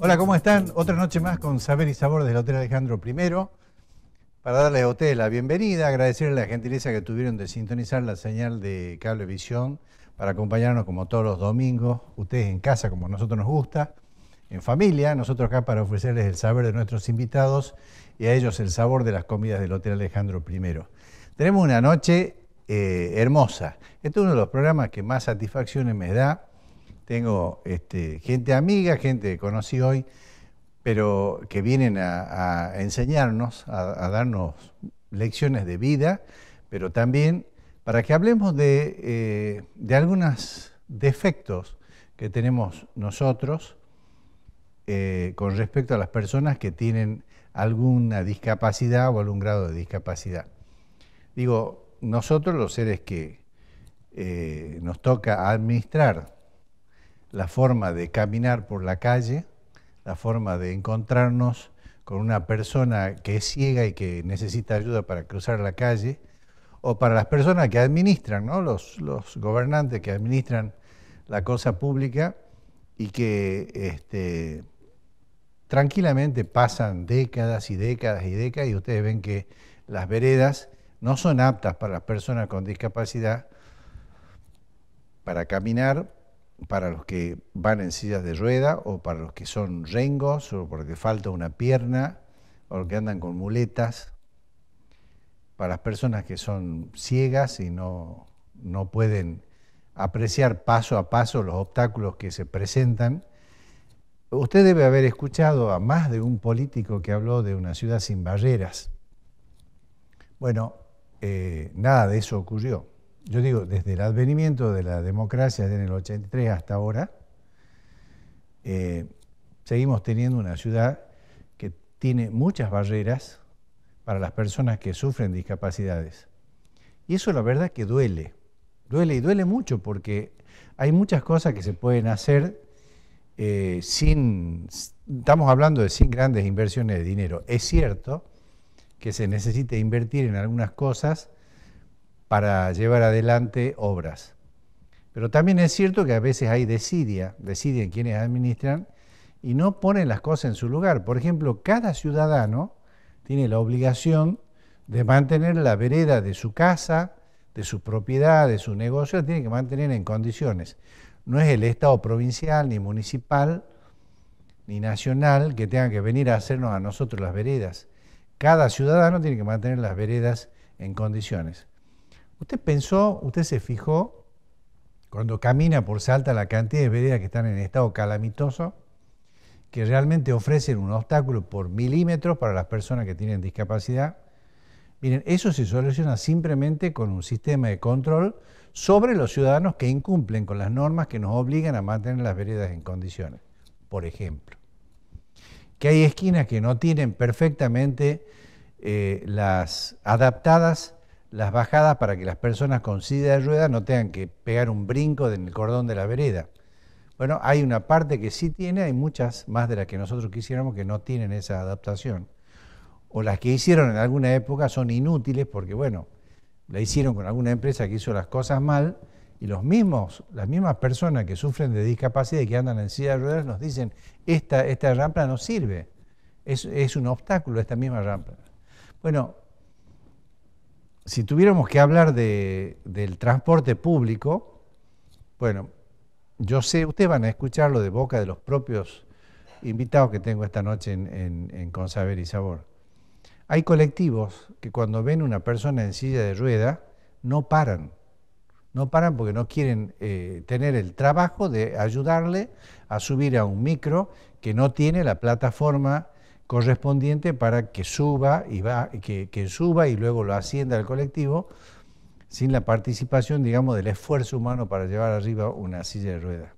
Hola, ¿cómo están? Otra noche más con Saber y Sabor del Hotel Alejandro I. Para darles a ustedes la bienvenida, agradecerles la gentileza que tuvieron de sintonizar la señal de Cablevisión para acompañarnos como todos los domingos, ustedes en casa como a nosotros nos gusta, en familia, nosotros acá para ofrecerles el saber de nuestros invitados y a ellos el sabor de las comidas del Hotel Alejandro I. Tenemos una noche eh, hermosa. Este es uno de los programas que más satisfacciones me da tengo este, gente amiga, gente que conocí hoy, pero que vienen a, enseñarnos, a, darnos lecciones de vida, pero también para que hablemos de, eh, algunos defectos que tenemos nosotros eh, con respecto a las personas que tienen alguna discapacidad o algún grado de discapacidad. Digo, nosotros los seres que eh, nos toca administrar la forma de caminar por la calle, la forma de encontrarnos con una persona que es ciega y que necesita ayuda para cruzar la calle, o para las personas que administran, ¿no? los, gobernantes que administran la cosa pública y que este, tranquilamente pasan décadas y décadas y décadas y ustedes ven que las veredas no son aptas para las personas con discapacidad para caminar, para los que van en sillas de rueda o para los que son rengos o porque falta una pierna o que andan con muletas, para las personas que son ciegas y no, pueden apreciar paso a paso los obstáculos que se presentan. Usted debe haber escuchado a más de un político que habló de una ciudad sin barreras. Bueno, eh, nada de eso ocurrió yo digo, desde el advenimiento de la democracia en el 83 hasta ahora, eh, seguimos teniendo una ciudad que tiene muchas barreras para las personas que sufren discapacidades. Y eso la verdad que duele, duele y duele mucho porque hay muchas cosas que se pueden hacer eh, sin, estamos hablando de sin grandes inversiones de dinero. Es cierto que se necesita invertir en algunas cosas, para llevar adelante obras. Pero también es cierto que a veces hay desidia, deciden quienes administran y no ponen las cosas en su lugar. Por ejemplo, cada ciudadano tiene la obligación de mantener la vereda de su casa, de su propiedad, de su negocio, tiene que mantener en condiciones. No es el Estado provincial, ni municipal, ni nacional que tenga que venir a hacernos a nosotros las veredas. Cada ciudadano tiene que mantener las veredas en condiciones. Usted pensó, usted se fijó, cuando camina por Salta, la cantidad de veredas que están en estado calamitoso, que realmente ofrecen un obstáculo por milímetros para las personas que tienen discapacidad. Miren, eso se soluciona simplemente con un sistema de control sobre los ciudadanos que incumplen con las normas que nos obligan a mantener las veredas en condiciones. Por ejemplo, que hay esquinas que no tienen perfectamente eh, las adaptadas las bajadas para que las personas con silla de ruedas no tengan que pegar un brinco en el cordón de la vereda. Bueno, hay una parte que sí tiene, hay muchas más de las que nosotros quisiéramos que no tienen esa adaptación. O las que hicieron en alguna época son inútiles porque, bueno, la hicieron con alguna empresa que hizo las cosas mal y los mismos, las mismas personas que sufren de discapacidad y que andan en silla de ruedas nos dicen, esta, esta rampa no sirve, es, un obstáculo esta misma rampa. Bueno, si tuviéramos que hablar del transporte público, bueno, yo sé, ustedes van a escucharlo de boca de los propios invitados que tengo esta noche en, Con Saber y Sabor. Hay colectivos que cuando ven una persona en silla de rueda no paran, no paran porque no quieren eh, tener el trabajo de ayudarle a subir a un micro que no tiene la plataforma correspondiente para que suba y, va, que, suba y luego lo ascienda al colectivo sin la participación, digamos, del esfuerzo humano para llevar arriba una silla de rueda.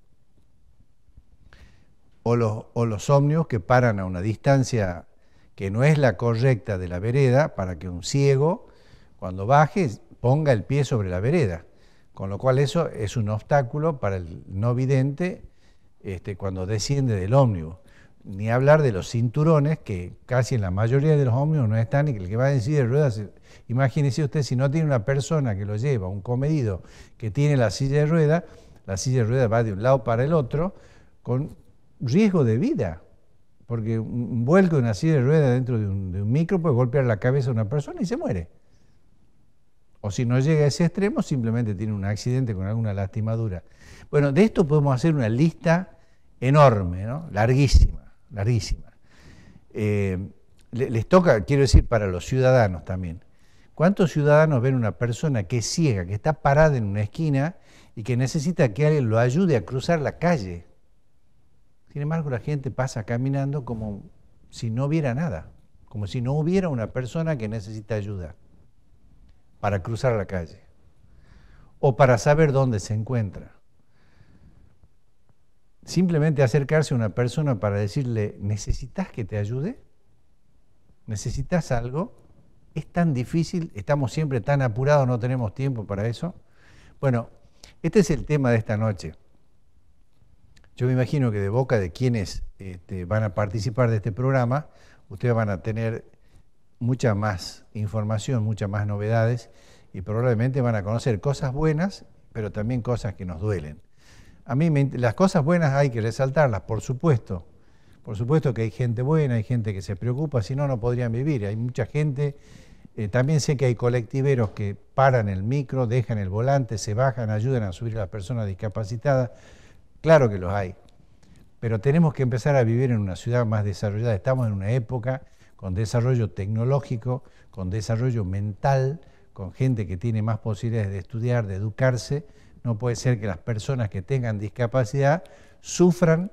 O los, o los ómnibus que paran a una distancia que no es la correcta de la vereda para que un ciego, cuando baje, ponga el pie sobre la vereda. Con lo cual eso es un obstáculo para el no vidente este, cuando desciende del ómnibus ni hablar de los cinturones, que casi en la mayoría de los ómnibus no están, y que el que va en silla de ruedas, imagínese usted, si no tiene una persona que lo lleva, un comedido que tiene la silla de ruedas, la silla de ruedas va de un lado para el otro, con riesgo de vida, porque un vuelco de una silla de ruedas dentro de un, micro puede golpear la cabeza de una persona y se muere. O si no llega a ese extremo, simplemente tiene un accidente con alguna lastimadura. Bueno, de esto podemos hacer una lista enorme, larguísima larguísima. Eh, les toca, quiero decir, para los ciudadanos también. ¿Cuántos ciudadanos ven una persona que es ciega, que está parada en una esquina y que necesita que alguien lo ayude a cruzar la calle? Sin embargo, la gente pasa caminando como si no hubiera nada, como si no hubiera una persona que necesita ayuda para cruzar la calle o para saber dónde se encuentra simplemente acercarse a una persona para decirle, ¿necesitas que te ayude? ¿Necesitas algo? ¿Es tan difícil? ¿Estamos siempre tan apurados? ¿No tenemos tiempo para eso? Bueno, este es el tema de esta noche. Yo me imagino que de boca de quienes este, van a participar de este programa, ustedes van a tener mucha más información, muchas más novedades y probablemente van a conocer cosas buenas, pero también cosas que nos duelen. A mí las cosas buenas hay que resaltarlas, por supuesto. Por supuesto que hay gente buena, hay gente que se preocupa, si no, no podrían vivir. Hay mucha gente, eh, también sé que hay colectiveros que paran el micro, dejan el volante, se bajan, ayudan a subir a las personas discapacitadas. Claro que los hay. Pero tenemos que empezar a vivir en una ciudad más desarrollada. Estamos en una época con desarrollo tecnológico, con desarrollo mental, con gente que tiene más posibilidades de estudiar, de educarse, no puede ser que las personas que tengan discapacidad sufran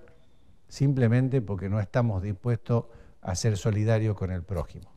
simplemente porque no estamos dispuestos a ser solidarios con el prójimo.